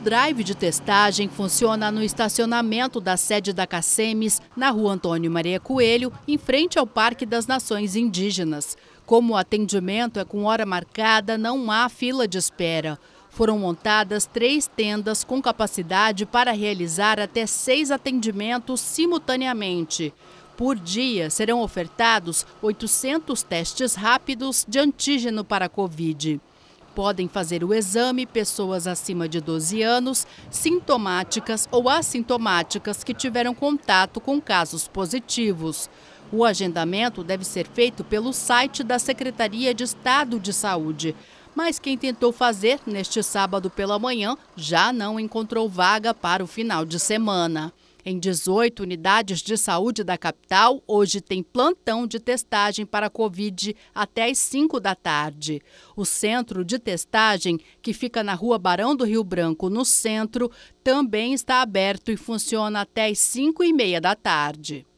drive de testagem funciona no estacionamento da sede da Cacemes, na rua Antônio Maria Coelho, em frente ao Parque das Nações Indígenas. Como o atendimento é com hora marcada, não há fila de espera. Foram montadas três tendas com capacidade para realizar até seis atendimentos simultaneamente. Por dia, serão ofertados 800 testes rápidos de antígeno para a Covid. Podem fazer o exame pessoas acima de 12 anos, sintomáticas ou assintomáticas que tiveram contato com casos positivos. O agendamento deve ser feito pelo site da Secretaria de Estado de Saúde. Mas quem tentou fazer neste sábado pela manhã já não encontrou vaga para o final de semana. Em 18 unidades de saúde da capital, hoje tem plantão de testagem para a Covid até às 5 da tarde. O centro de testagem, que fica na rua Barão do Rio Branco, no centro, também está aberto e funciona até às 5 e meia da tarde.